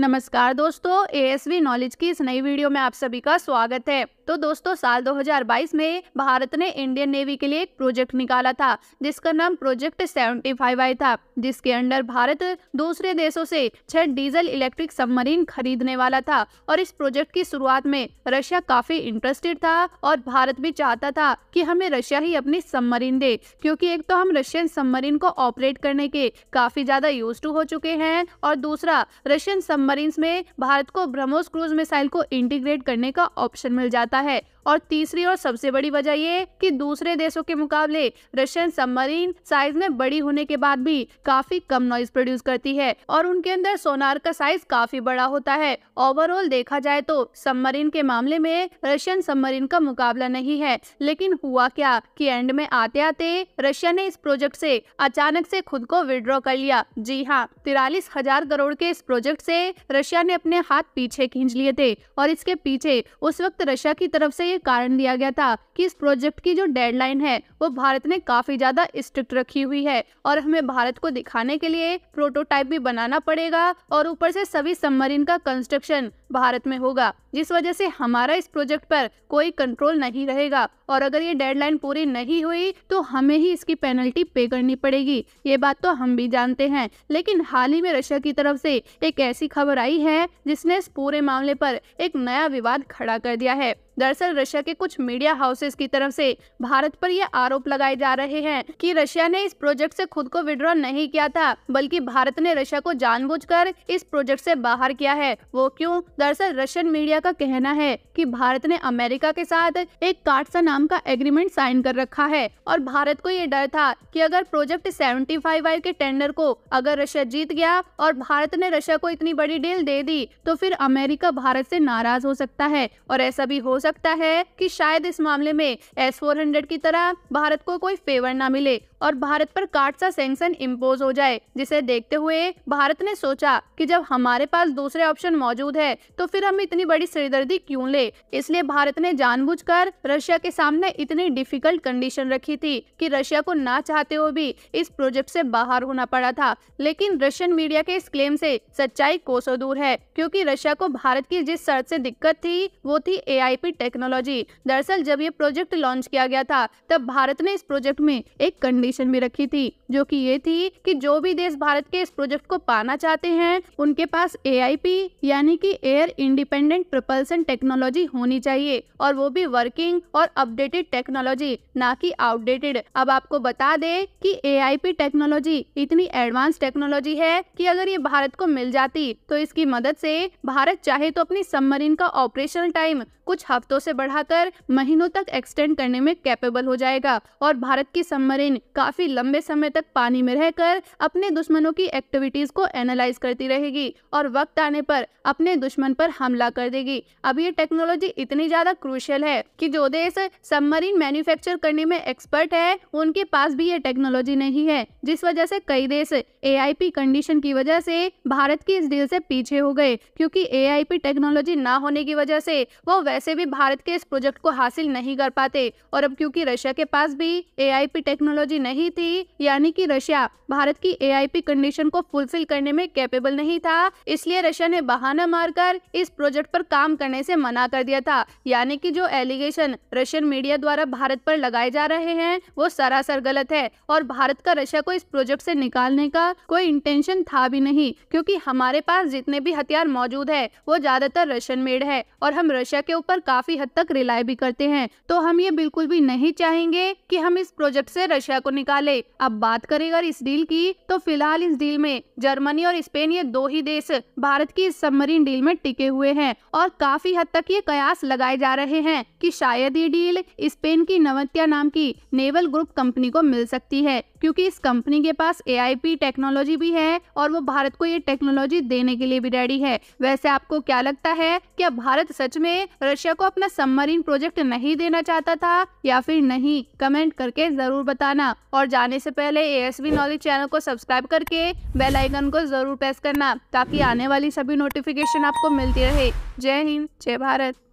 नमस्कार दोस्तों ASV knowledge की इस नई वीडियो में आप सभी का स्वागत है तो दोस्तों साल 2022 में भारत ने इंडियन नेवी के लिए एक प्रोजेक्ट निकाला था जिसका नाम प्रोजेक्ट सेवेंटी फाइव आई था जिसके अंडर भारत दूसरे देशों से छह डीजल इलेक्ट्रिक सबमरीन खरीदने वाला था और इस प्रोजेक्ट की शुरुआत में रशिया काफी इंटरेस्टेड था और भारत भी चाहता था कि हमें रशिया ही अपनी सबमरीन दे क्योंकि एक तो हम रशियन सबमरीन को ऑपरेट करने के काफी ज्यादा यूज हो चुके हैं और दूसरा रशियन सबमरीन में भारत को ब्रह्मोस क्रूज मिसाइल को इंटीग्रेट करने का ऑप्शन मिल जाता mensaje और तीसरी और सबसे बड़ी वजह ये कि दूसरे देशों के मुकाबले रशियन सबमरीन साइज में बड़ी होने के बाद भी काफी कम नॉइज प्रोड्यूस करती है और उनके अंदर सोनार का साइज काफी बड़ा होता है ओवरऑल देखा जाए तो सबमरीन के मामले में रशियन सबमरीन का मुकाबला नहीं है लेकिन हुआ क्या कि एंड में आते आते रशिया ने इस प्रोजेक्ट से अचानक से खुद को विड्रॉ कर लिया जी हाँ तिरालीस हजार करोड़ के इस प्रोजेक्ट से रशिया ने अपने हाथ पीछे खींच लिए थे और इसके पीछे उस वक्त रशिया की तरफ से ये कारण दिया गया था कि इस प्रोजेक्ट की जो डेडलाइन है वो भारत ने काफ़ी ज़्यादा स्ट्रिक्ट रखी हुई है और हमें भारत को दिखाने के लिए प्रोटोटाइप भी बनाना पड़ेगा और ऊपर से सभी सबमरीन का कंस्ट्रक्शन भारत में होगा जिस वजह से हमारा इस प्रोजेक्ट पर कोई कंट्रोल नहीं रहेगा और अगर ये डेडलाइन पूरी नहीं हुई तो हमें ही इसकी पेनल्टी पे करनी पड़ेगी ये बात तो हम भी जानते हैं लेकिन हाल ही में रशिया की तरफ से एक ऐसी खबर आई है जिसने इस पूरे मामले पर एक नया विवाद खड़ा कर दिया है दरअसल रशिया के कुछ मीडिया हाउसेस की तरफ से भारत पर यह आरोप लगाए जा रहे हैं कि रशिया ने इस प्रोजेक्ट से खुद को विड्रॉ नहीं किया था बल्कि भारत ने रशिया को जानबूझकर इस प्रोजेक्ट से बाहर किया है वो क्यों दरअसल रशियन मीडिया का कहना है कि भारत ने अमेरिका के साथ एक काटसा नाम का एग्रीमेंट साइन कर रखा है और भारत को ये डर था कि अगर प्रोजेक्ट सेवेंटी फाइव आई के टेंडर को अगर रशिया जीत गया और भारत ने रशिया को इतनी बड़ी डील दे दी तो फिर अमेरिका भारत से नाराज हो सकता है और ऐसा भी हो सकता है कि शायद इस मामले में एस फोर हंड्रेड की तरह भारत को कोई फेवर ना मिले और भारत पर कार्टसा सेंक्शन इम्पोज हो जाए जिसे देखते हुए भारत ने सोचा कि जब हमारे पास दूसरे ऑप्शन मौजूद है तो फिर हम इतनी बड़ी सिरदर्दी क्यों ले इसलिए भारत ने जानबूझकर रशिया के सामने इतनी डिफिकल्ट कंडीशन रखी थी कि रशिया को ना चाहते हुए भी इस प्रोजेक्ट से बाहर होना पड़ा था लेकिन रशियन मीडिया के इस क्लेम से सच्चाई कोसों दूर है क्योंकि रशिया को भारत की जिस शर्त से दिक्कत थी वो थी ए टेक्नोलॉजी दरअसल जब ये प्रोजेक्ट लॉन्च किया गया था तब भारत ने इस प्रोजेक्ट में एक कंडीशन भी रखी थी जो की ये थी की जो भी देश भारत के इस प्रोजेक्ट को पाना चाहते हैं उनके पास ए यानी की A air independent propulsion technology होनी चाहिए और वो भी वर्किंग और अपडेटेड टेक्नोलॉजी ना कि आउटडेटेड अब आपको बता दे कि ए टेक्नोलॉजी इतनी एडवांस टेक्नोलॉजी है कि अगर ये भारत को मिल जाती तो इसकी मदद से भारत चाहे तो अपनी सबमरीन का ऑपरेशन टाइम कुछ हफ्तों से बढ़ाकर महीनों तक एक्सटेंड करने में कैपेबल हो जाएगा और भारत की सबमरीन काफी लंबे समय तक पानी में रहकर अपने दुश्मनों की एक्टिविटीज को एनालाइज करती रहेगी और वक्त आने पर अपने दुश्मन दुश्मन पर हमला कर देगी अब ये टेक्नोलॉजी इतनी ज्यादा क्रूशियल है कि जो देश सबमरीन मैन्युफैक्चर करने में एक्सपर्ट है उनके पास भी ये टेक्नोलॉजी नहीं है जिस वजह से कई देश ए कंडीशन की वजह से भारत की इस डील से पीछे हो गए क्योंकि ए टेक्नोलॉजी ना होने की वजह से वो वैसे भी भारत के इस प्रोजेक्ट को हासिल नहीं कर पाते और अब क्योंकि रशिया के पास भी ए टेक्नोलॉजी नहीं थी यानी कि रशिया भारत की ए कंडीशन को फुलफिल करने में कैपेबल नहीं था इसलिए रशिया ने बहाना मारकर इस प्रोजेक्ट पर काम करने से मना कर दिया था यानी कि जो एलिगेशन रशियन मीडिया द्वारा भारत पर लगाए जा रहे हैं वो सरासर गलत है और भारत का रशिया को इस प्रोजेक्ट से निकालने का कोई इंटेंशन था भी नहीं क्योंकि हमारे पास जितने भी हथियार मौजूद है वो ज्यादातर रशियन मेड है और हम रशिया के ऊपर काफी हद तक रिलाय भी करते हैं तो हम ये बिल्कुल भी नहीं चाहेंगे कि हम इस प्रोजेक्ट से रशिया को निकाले अब बात करें अगर इस डील की तो फिलहाल इस डील में जर्मनी और स्पेन ये दो ही देश भारत की इस सबमरीन डील में टिके हुए हैं और काफी हद तक ये कयास लगाए जा रहे हैं कि शायद ये डील स्पेन की नवत्या नाम की नेवल ग्रुप कंपनी को मिल सकती है क्योंकि इस कंपनी के पास ए टेक्नोलॉजी भी है और वो भारत को ये टेक्नोलॉजी देने के लिए भी रेडी है वैसे आपको क्या लगता है क्या भारत सच में रशिया को अपना सबमरीन प्रोजेक्ट नहीं देना चाहता था या फिर नहीं कमेंट करके जरूर बताना और जाने से पहले एएसबी नॉलेज चैनल को सब्सक्राइब करके बेल आइकन को जरूर प्रेस करना ताकि आने वाली सभी नोटिफिकेशन आपको मिलती रहे जय हिंद जय भारत